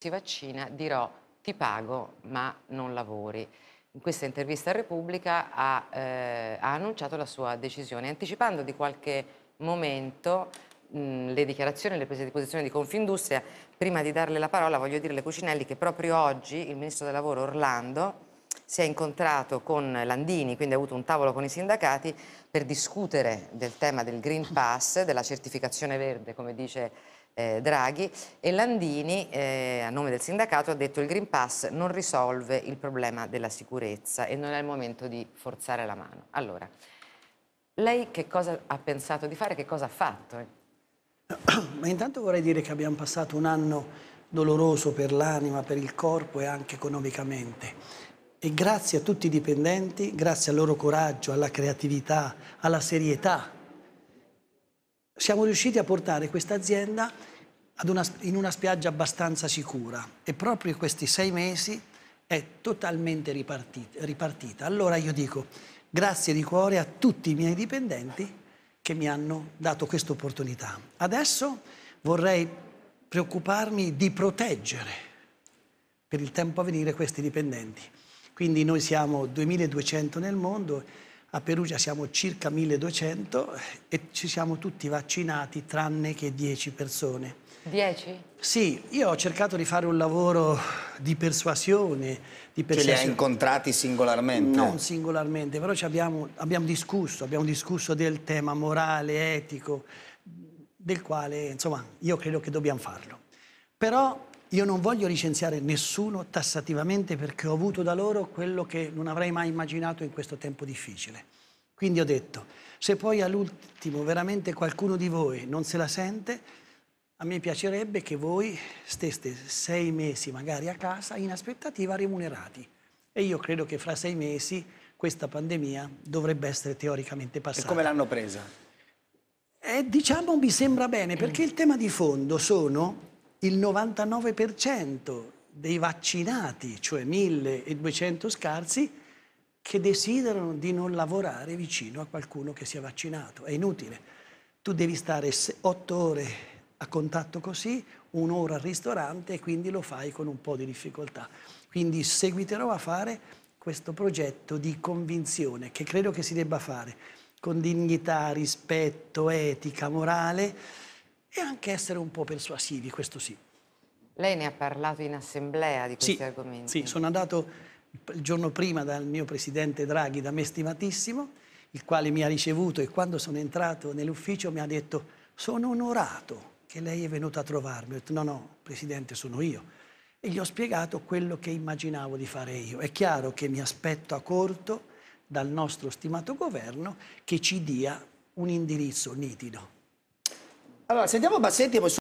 si vaccina dirò ti pago ma non lavori. In questa intervista a Repubblica ha, eh, ha annunciato la sua decisione, anticipando di qualche momento le dichiarazioni le prese di posizione di Confindustria. Prima di darle la parola voglio dire alle Cucinelli che proprio oggi il Ministro del Lavoro Orlando si è incontrato con Landini, quindi ha avuto un tavolo con i sindacati per discutere del tema del Green Pass, della certificazione verde, come dice eh, Draghi e Landini eh, a nome del sindacato ha detto che il Green Pass non risolve il problema della sicurezza e non è il momento di forzare la mano. Allora, lei che cosa ha pensato di fare, che cosa ha fatto? Ma intanto vorrei dire che abbiamo passato un anno doloroso per l'anima, per il corpo e anche economicamente. E grazie a tutti i dipendenti, grazie al loro coraggio, alla creatività, alla serietà siamo riusciti a portare questa azienda in una spiaggia abbastanza sicura e proprio in questi sei mesi è totalmente ripartita. Allora io dico grazie di cuore a tutti i miei dipendenti che mi hanno dato questa opportunità. Adesso vorrei preoccuparmi di proteggere per il tempo a venire questi dipendenti. Quindi noi siamo 2200 nel mondo a Perugia siamo circa 1200 e ci siamo tutti vaccinati tranne che 10 persone. 10? Sì, io ho cercato di fare un lavoro di persuasione. Di persuasione. Ce li ha incontrati singolarmente? Non singolarmente, però abbiamo, abbiamo, discusso, abbiamo discusso del tema morale, etico, del quale, insomma, io credo che dobbiamo farlo. Però io non voglio licenziare nessuno tassativamente perché ho avuto da loro quello che non avrei mai immaginato in questo tempo difficile. Quindi ho detto, se poi all'ultimo veramente qualcuno di voi non se la sente, a me piacerebbe che voi steste sei mesi magari a casa in aspettativa remunerati. E io credo che fra sei mesi questa pandemia dovrebbe essere teoricamente passata. E come l'hanno presa? Eh, diciamo mi sembra bene, perché il tema di fondo sono il 99% dei vaccinati, cioè 1200 scarsi, che desiderano di non lavorare vicino a qualcuno che sia vaccinato. È inutile. Tu devi stare 8 ore a contatto così, un'ora al ristorante e quindi lo fai con un po' di difficoltà. Quindi seguiterò a fare questo progetto di convinzione che credo che si debba fare con dignità, rispetto, etica, morale e anche essere un po' persuasivi, questo sì. Lei ne ha parlato in assemblea di questi sì, argomenti. Sì, sono andato il giorno prima dal mio presidente Draghi, da me stimatissimo, il quale mi ha ricevuto e quando sono entrato nell'ufficio mi ha detto sono onorato che lei è venuto a trovarmi. Ho detto no, no, presidente, sono io. E gli ho spiegato quello che immaginavo di fare io. È chiaro che mi aspetto a corto dal nostro stimato governo che ci dia un indirizzo nitido. Allora, sentiamo Bassetti e poi